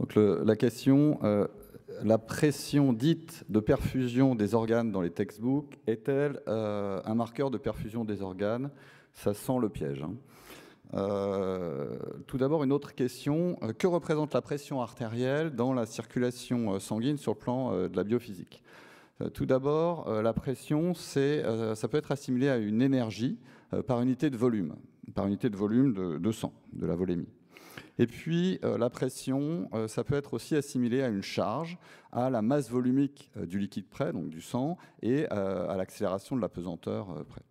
Donc la question, euh, la pression dite de perfusion des organes dans les textbooks est-elle euh, un marqueur de perfusion des organes Ça sent le piège. Hein. Euh, tout d'abord, une autre question. Que représente la pression artérielle dans la circulation sanguine sur le plan de la biophysique Tout d'abord, la pression, ça peut être assimilé à une énergie par unité de volume, par unité de volume de, de sang, de la volémie. Et puis, euh, la pression, euh, ça peut être aussi assimilé à une charge, à la masse volumique euh, du liquide près, donc du sang, et à l'accélération de la pesanteur près.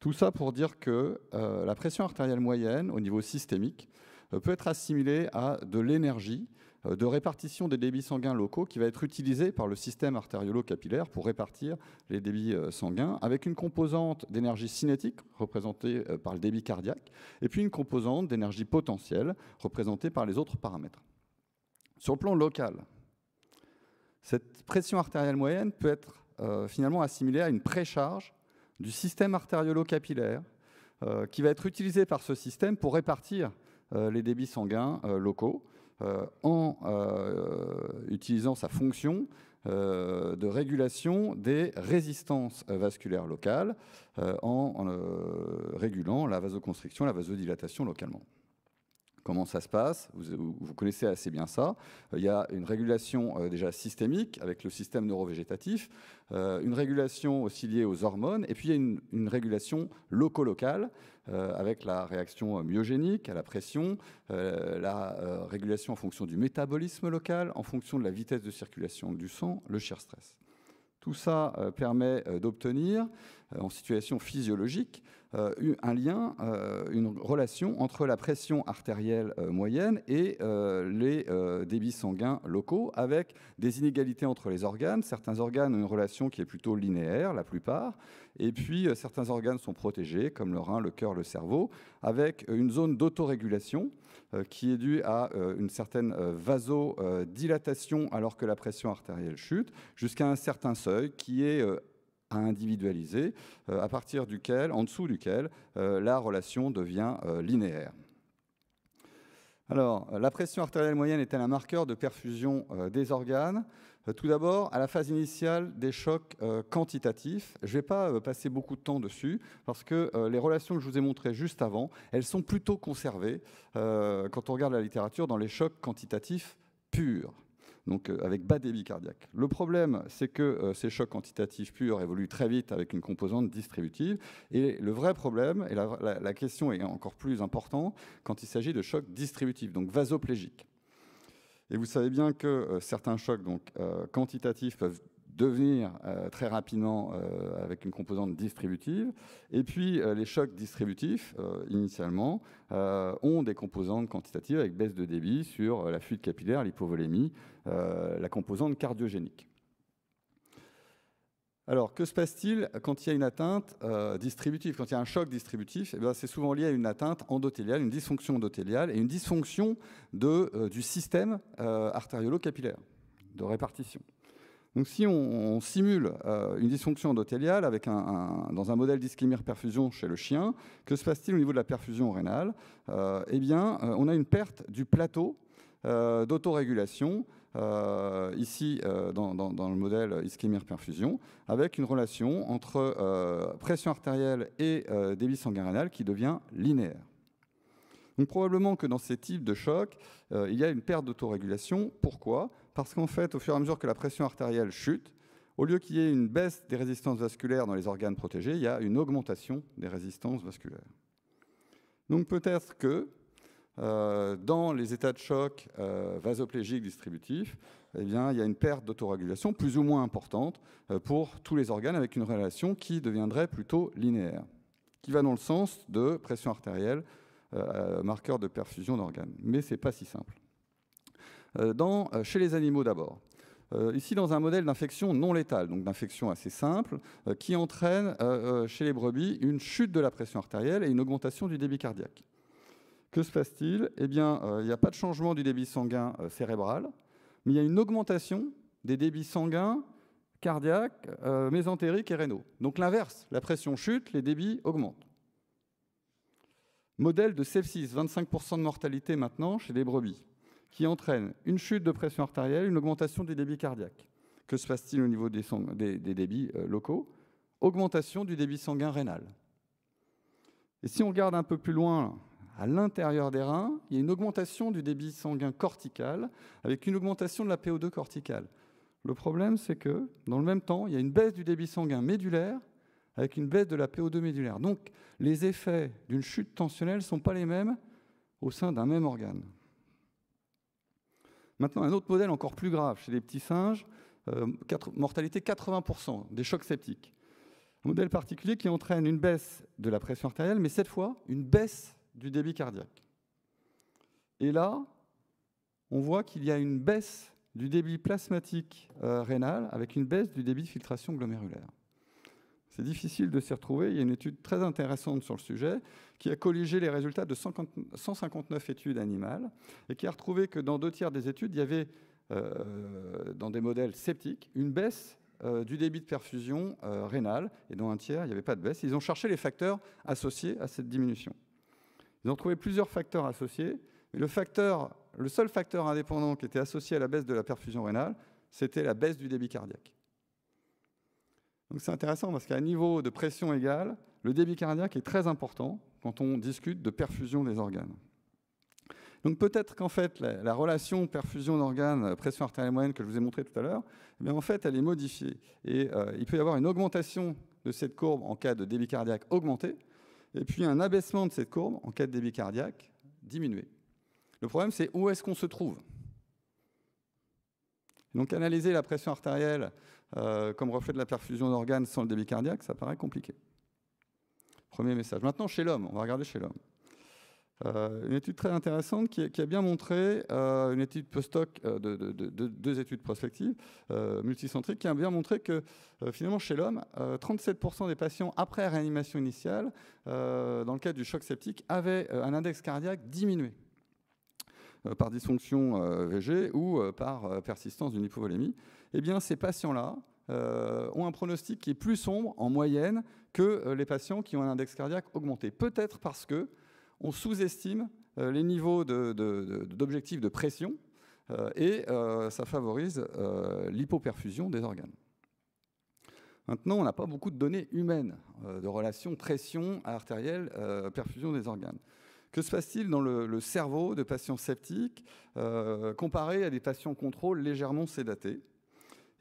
Tout ça pour dire que la pression artérielle moyenne, au niveau systémique, peut être assimilée à de l'énergie euh, de répartition des débits sanguins locaux qui va être utilisé par le système artériolo-capillaire pour répartir les débits euh, sanguins, avec une composante d'énergie cinétique représentée euh, par le débit cardiaque, et puis une composante d'énergie potentielle représentée par les autres paramètres. Sur le plan local, cette pression artérielle moyenne peut être finalement assimilée à une précharge du système artériolo-capillaire qui va être utilisé par ce système pour répartir les débits sanguins locaux euh, en euh, utilisant sa fonction euh, de régulation des résistances vasculaires locales en régulant la vasoconstriction, la vasodilatation localement. Comment ça se passe vous, connaissez assez bien ça. Euh, il y a une régulation euh, déjà systémique avec le système neurovégétatif, euh, une régulation aussi liée aux hormones, et puis il y a une, une régulation loco-locale avec la réaction myogénique à la pression, la régulation en fonction du métabolisme local, en fonction de la vitesse de circulation du sang, le shear stress. Tout ça permet d'obtenir, en situation physiologique, euh, un lien, euh, une relation entre la pression artérielle euh, moyenne et les débits sanguins locaux, avec des inégalités entre les organes. Certains organes ont une relation qui est plutôt linéaire, la plupart, et puis certains organes sont protégés, comme le rein, le cœur, le cerveau, avec une zone d'autorégulation qui est due à une certaine vasodilatation alors que la pression artérielle chute, jusqu'à un certain seuil qui est à individualiser, euh, à partir duquel, en dessous duquel, euh, la relation devient euh, linéaire. Alors, la pression artérielle moyenne est-elle un marqueur de perfusion des organes Tout d'abord, à la phase initiale des chocs quantitatifs, je ne vais pas passer beaucoup de temps dessus parce que les relations que je vous ai montrées juste avant, elles sont plutôt conservées quand on regarde la littérature dans les chocs quantitatifs purs donc euh, avec bas débit cardiaque. Le problème, c'est que euh, ces chocs quantitatifs purs évoluent très vite avec une composante distributive. Et le vrai problème, et la, question est encore plus importante, quand il s'agit de chocs distributifs, donc vasoplégiques. Et vous savez bien que euh, certains chocs donc, quantitatifs peuvent devenir euh, très rapidement euh, avec une composante distributive. Et puis euh, les chocs distributifs, initialement, ont des composantes quantitatives avec baisse de débit sur la fuite capillaire, l'hypovolémie, la composante cardiogénique. Alors, que se passe-t-il quand il y a une atteinte distributive Quand il y a un choc distributif, eh c'est souvent lié à une atteinte endothéliale, une dysfonction endothéliale et une dysfonction de, du système artériolo-capillaire de répartition. Donc si on, simule euh, une dysfonction endothéliale dans un modèle d'ischémie-perfusion chez le chien, que se passe-t-il au niveau de la perfusion rénale euh, Eh bien, euh, on a une perte du plateau d'autorégulation ici dans, le modèle ischémie-perfusion, avec une relation entre pression artérielle et débit sanguin rénal qui devient linéaire. Donc probablement que dans ces types de chocs, euh, il y a une perte d'autorégulation. Pourquoi Parce qu'en fait, au fur et à mesure que la pression artérielle chute, au lieu qu'il y ait une baisse des résistances vasculaires dans les organes protégés, il y a une augmentation des résistances vasculaires. Donc peut-être que euh, dans les états de choc euh, vasoplégiques distributifs, eh bien, il y a une perte d'autorégulation plus ou moins importante pour tous les organes avec une relation qui deviendrait plutôt linéaire, qui va dans le sens de pression artérielle euh, marqueur de perfusion d'organes. Mais ce n'est pas si simple. Euh, euh, chez les animaux d'abord. ici, dans un modèle d'infection non létale, donc d'infection assez simple, qui entraîne chez les brebis une chute de la pression artérielle et une augmentation du débit cardiaque. Que se passe-t-il Eh bien, il n'y a pas de changement du débit sanguin cérébral, mais il y a une augmentation des débits sanguins cardiaques, mésentériques et rénaux. Donc l'inverse, la pression chute, les débits augmentent. Modèle de sepsis, 25% de mortalité maintenant chez les brebis, qui entraîne une chute de pression artérielle, une augmentation du débit cardiaque. Que se passe-t-il au niveau des, débits euh, locaux Augmentation du débit sanguin rénal. Et si on regarde un peu plus loin, à l'intérieur des reins, il y a une augmentation du débit sanguin cortical avec une augmentation de la PO2 corticale. Le problème, c'est que dans le même temps, il y a une baisse du débit sanguin médulaire avec une baisse de la PO2 médulaire. Donc les effets d'une chute tensionnelle ne sont pas les mêmes au sein d'un même organe. Maintenant, un autre modèle encore plus grave chez les petits singes, euh, mortalité 80% des chocs septiques. Un modèle particulier qui entraîne une baisse de la pression artérielle, mais cette fois une baisse du débit cardiaque. Et là, on voit qu'il y a une baisse du débit plasmatique euh, rénal avec une baisse du débit de filtration glomérulaire. C'est difficile de s'y retrouver. Il y a une étude très intéressante sur le sujet qui a colligé les résultats de 159 études animales et qui a retrouvé que dans deux tiers des études, il y avait, euh, dans des modèles sceptiques, une baisse euh, du débit de perfusion euh, rénale et dans un tiers, il n'y avait pas de baisse. Ils ont cherché les facteurs associés à cette diminution. Ils ont trouvé plusieurs facteurs associés. mais le, facteur, le seul facteur indépendant qui était associé à la baisse de la perfusion rénale, c'était la baisse du débit cardiaque c'est intéressant parce qu'à niveau de pression égale, le débit cardiaque est très important quand on discute de perfusion des organes. Donc peut-être qu'en fait, la, relation perfusion d'organes, euh, pression artérielle moyenne que je vous ai montré tout à l'heure, eh en fait, elle est modifiée. Et euh, il peut y avoir une augmentation de cette courbe en cas de débit cardiaque augmenté, et puis un abaissement de cette courbe en cas de débit cardiaque diminué. Le problème, c'est où est-ce qu'on se trouve Donc analyser la pression artérielle euh, comme reflet de la perfusion d'organes sans le débit cardiaque, ça paraît compliqué. Premier message. Maintenant, chez l'homme, on va regarder chez l'homme. Euh, une étude très intéressante qui, a bien montré, euh, une étude post-hoc de, deux études prospectives multicentriques, qui a bien montré que finalement chez l'homme, 37% des patients après réanimation initiale, dans le cadre du choc septique, avaient un index cardiaque diminué. Euh, par dysfonction euh, VG ou euh, par persistance d'une hypovolémie, eh bien ces patients-là ont un pronostic qui est plus sombre en moyenne que les patients qui ont un index cardiaque augmenté. Peut-être parce que on sous-estime les niveaux d'objectifs de, pression et ça favorise l'hypoperfusion des organes. Maintenant, on n'a pas beaucoup de données humaines de relation pression artérielle, perfusion des organes. Que se passe-t-il dans le, cerveau de patients sceptiques euh, comparé à des patients contrôle légèrement sédatés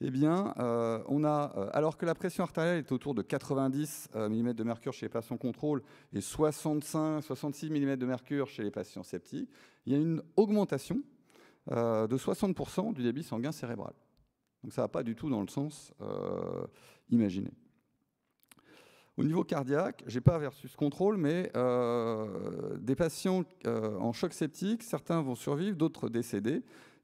eh bien, euh, on a, euh, alors que la pression artérielle est autour de 90 mm de mercure chez les patients contrôle et 65-66 mm de mercure chez les patients sceptiques, il y a une augmentation de 60% du débit sanguin cérébral. Donc ça ne va pas du tout dans le sens imaginé. Au niveau cardiaque, j'ai pas versus contrôle, mais euh, des patients euh, en choc septique, certains vont survivre, d'autres décéder.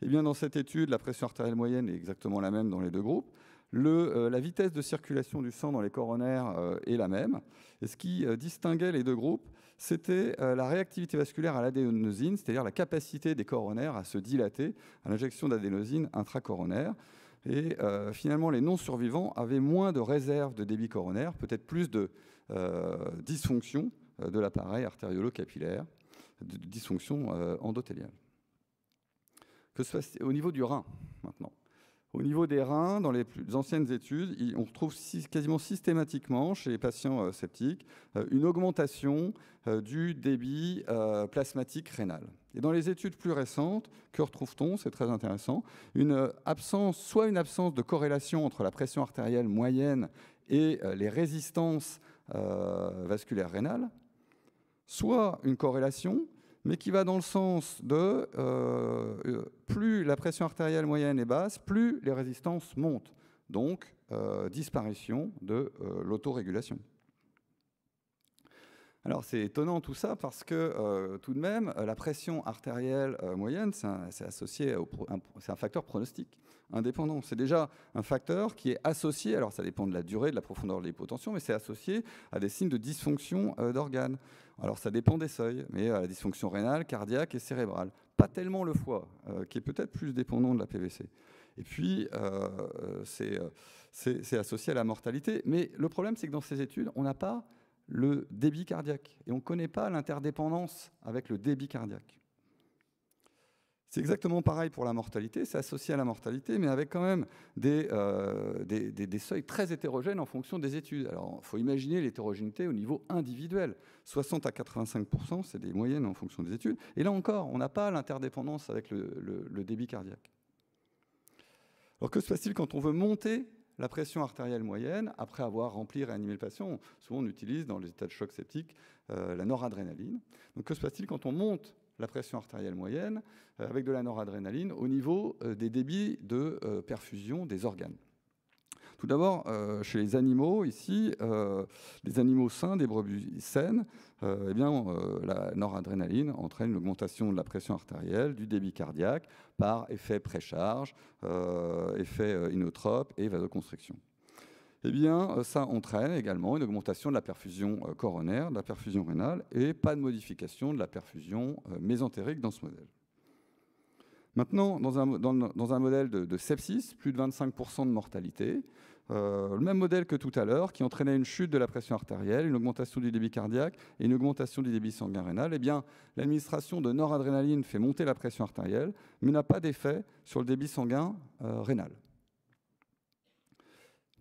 Et eh bien dans cette étude, la pression artérielle moyenne est exactement la même dans les deux groupes. Euh, la vitesse de circulation du sang dans les coronaires est la même. Et ce qui distinguait les deux groupes, c'était la réactivité vasculaire à l'adénosine, c'est-à-dire la capacité des coronaires à se dilater à l'injection d'adénosine intracoronaire. Et euh, finalement, les non-survivants avaient moins de réserves de débit coronaire, peut-être plus de euh, dysfonction euh, de l'appareil artériolo-capillaire, de dysfonction endothéliale. Que se passe au niveau du rein maintenant au niveau des reins, dans les plus anciennes études, on retrouve quasiment systématiquement chez les patients euh, sceptiques euh, une augmentation euh, du débit plasmatique rénal. Et dans les études plus récentes, que retrouve-t-on C'est très intéressant. Une absence, soit une absence de corrélation entre la pression artérielle moyenne et les résistances vasculaires rénales, soit une corrélation mais qui va dans le sens de euh, euh, plus la pression artérielle moyenne est basse, plus les résistances montent. Donc, euh, disparition de l'autorégulation. Alors c'est étonnant tout ça parce que euh, tout de même, euh, la pression artérielle euh, moyenne, c'est associé c'est un facteur pronostique indépendant. C'est déjà un facteur qui est associé, alors ça dépend de la durée, de la profondeur de l'hypotension, mais c'est associé à des signes de dysfonction d'organes. Alors ça dépend des seuils, mais à la dysfonction rénale, cardiaque et cérébrale. Pas tellement le foie, qui est peut-être plus dépendant de la PVC. Et puis, c'est associé à la mortalité. Mais le problème, c'est que dans ces études, on n'a pas le débit cardiaque. Et on ne connaît pas l'interdépendance avec le débit cardiaque. C'est exactement pareil pour la mortalité, c'est associé à la mortalité, mais avec quand même des, euh, des, seuils très hétérogènes en fonction des études. Alors, il faut imaginer l'hétérogénéité au niveau individuel. 60 à 85 c'est des moyennes en fonction des études. Et là encore, on n'a pas l'interdépendance avec le, le débit cardiaque. Alors, que se passe-t-il quand on veut monter la pression artérielle moyenne, après avoir rempli, réanimé le patient, souvent on utilise dans les états de choc septique euh, la noradrénaline. que se passe-t-il quand on monte la pression artérielle moyenne euh, avec de la noradrénaline au niveau euh, des débits de perfusion des organes tout d'abord, euh, chez les animaux, ici, euh, animaux sains, des brebis saines, euh, eh bien, euh, la noradrénaline entraîne une augmentation de la pression artérielle, du débit cardiaque, par effet précharge, effet inotrope et vasoconstriction eh bien, ça entraîne également une augmentation de la perfusion coronaire, de la perfusion rénale, et pas de modification de la perfusion mésentérique dans ce modèle. Maintenant, dans un, modèle de, sepsis, plus de 25% de mortalité, euh, le même modèle que tout à l'heure, qui entraînait une chute de la pression artérielle, une augmentation du débit cardiaque et une augmentation du débit sanguin rénal, eh bien, l'administration de noradrénaline fait monter la pression artérielle, mais n'a pas d'effet sur le débit sanguin euh, rénal.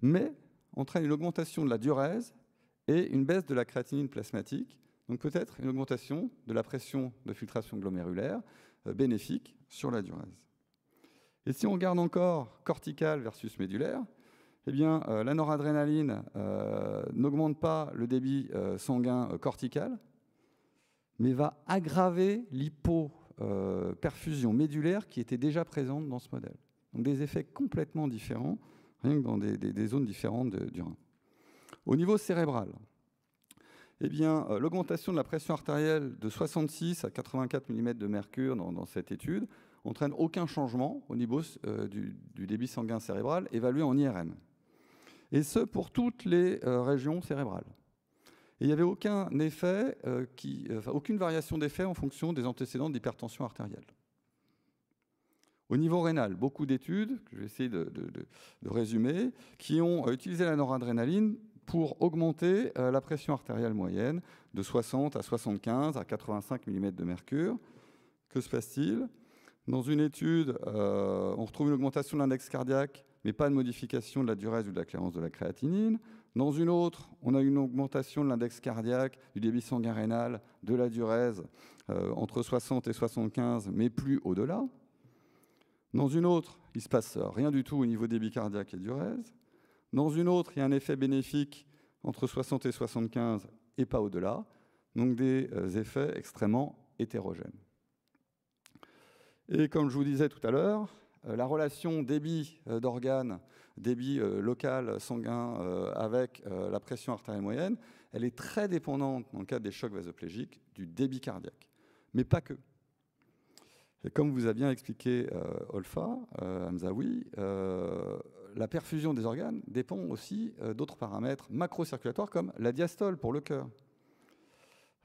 Mais entraîne une augmentation de la diurèse et une baisse de la créatinine plasmatique, donc peut-être une augmentation de la pression de filtration glomérulaire euh, bénéfique sur la duraise. Et si on regarde encore cortical versus médulaire, eh bien, euh, la noradrénaline euh, n'augmente pas le débit euh, sanguin cortical, mais va aggraver l'hypoperfusion médulaire qui était déjà présente dans ce modèle. Donc des effets complètement différents, rien que dans des, zones différentes du rein. Au niveau cérébral, eh bien, euh, l'augmentation de la pression artérielle de 66 à 84 mm de mercure dans, cette étude entraîne aucun changement au niveau euh, du, débit sanguin cérébral évalué en IRM. Et ce, pour toutes les euh, régions cérébrales. il n'y avait aucun effet, qui, aucune variation d'effet en fonction des antécédents d'hypertension artérielle. Au niveau rénal, beaucoup d'études, que je vais essayer de, de, résumer, qui ont utilisé la noradrénaline pour augmenter euh, la pression artérielle moyenne de 60 à 75 à 85 mm de mercure. Que se passe-t-il Dans une étude, euh, on retrouve une augmentation de l'index cardiaque, mais pas de modification de la durée ou de la clairance de la créatinine. Dans une autre, on a une augmentation de l'index cardiaque, du débit sanguin rénal, de la durèse euh, entre 60 et 75, mais plus au-delà. Dans une autre, il ne se passe rien du tout au niveau débit cardiaque et durèse. Dans une autre, il y a un effet bénéfique entre 60 et 75 et pas au-delà. Donc des euh, effets extrêmement hétérogènes. Et comme je vous disais tout à l'heure, euh, la relation débit euh, d'organes, débit local sanguin avec la pression artérielle moyenne, elle est très dépendante, dans le cas des chocs vasoplégiques, du débit cardiaque. Mais pas que. Et comme vous a bien expliqué Olfa, Hamzaoui, la perfusion des organes dépend aussi euh, d'autres paramètres macrocirculatoires comme la diastole pour le cœur.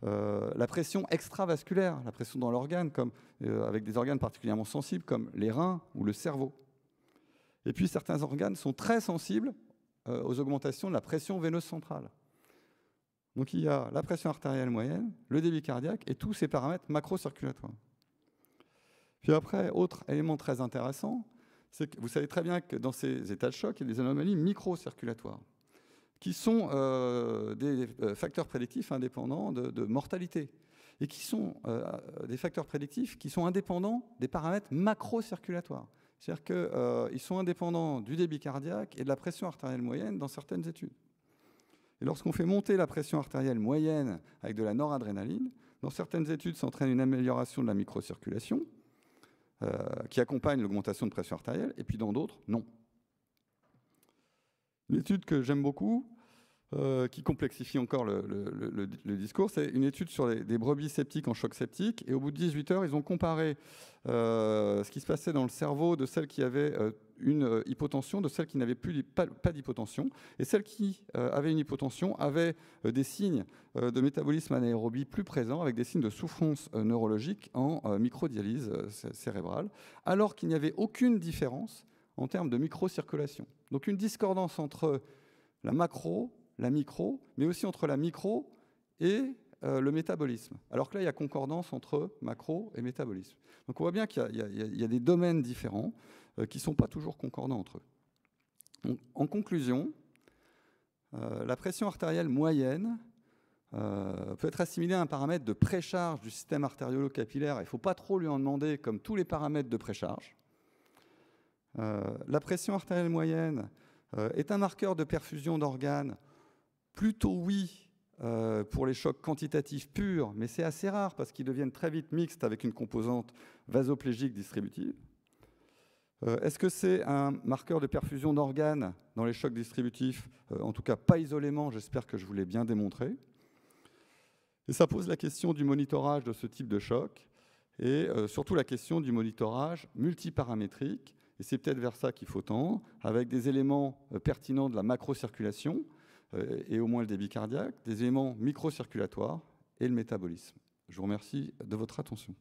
Euh, la pression extravasculaire, la pression dans l'organe, comme euh, avec des organes particulièrement sensibles comme les reins ou le cerveau. Et puis certains organes sont très sensibles aux augmentations de la pression veineuse centrale. Donc il y a la pression artérielle moyenne, le débit cardiaque et tous ces paramètres macrocirculatoires. Puis après, autre élément très intéressant, vous savez très bien que dans ces états de choc, il y a des anomalies microcirculatoires qui sont euh, des euh, facteurs prédictifs indépendants de, mortalité et qui sont euh, des facteurs prédictifs qui sont indépendants des paramètres macrocirculatoires. C'est-à-dire qu'ils sont indépendants du débit cardiaque et de la pression artérielle moyenne dans certaines études. Et lorsqu'on fait monter la pression artérielle moyenne avec de la noradrénaline, dans certaines études s'entraîne une amélioration de la microcirculation, euh, qui accompagnent l'augmentation de pression artérielle, et puis dans d'autres, non. L'étude que j'aime beaucoup, euh, qui complexifie encore le, discours, c'est une étude sur des brebis sceptiques en choc sceptique. Et au bout de 18 heures, ils ont comparé euh, ce qui se passait dans le cerveau de celles qui avaient euh, une hypotension, de celles qui n'avaient plus pas, d'hypotension. Et celles qui avaient une hypotension avaient des signes de métabolisme anaérobie plus présents, avec des signes de souffrance neurologique en microdialyse cérébrale, alors qu'il n'y avait aucune différence en termes de microcirculation. Donc une discordance entre la macro la micro, mais aussi entre la micro et euh, le métabolisme. Alors que là, il y a concordance entre macro et métabolisme. Donc on voit bien qu'il y, a des domaines différents euh, qui ne sont pas toujours concordants entre eux. en conclusion, euh, la pression artérielle moyenne peut être assimilée à un paramètre de précharge du système artériolo-capillaire. Il ne faut pas trop lui en demander, comme tous les paramètres de précharge. la pression artérielle moyenne est un marqueur de perfusion d'organes Plutôt oui euh, pour les chocs quantitatifs purs, mais c'est assez rare parce qu'ils deviennent très vite mixtes avec une composante vasoplégique distributive. Euh, est-ce que c'est un marqueur de perfusion d'organes dans les chocs distributifs euh, En tout cas, pas isolément, j'espère que je vous l'ai bien démontré. Et ça pose la question du monitorage de ce type de choc et surtout la question du monitorage multiparamétrique. Et c'est peut-être vers ça qu'il faut tendre, avec des éléments pertinents de la macrocirculation, circulation euh, et au moins le débit cardiaque, des éléments microcirculatoires et le métabolisme. Je vous remercie de votre attention.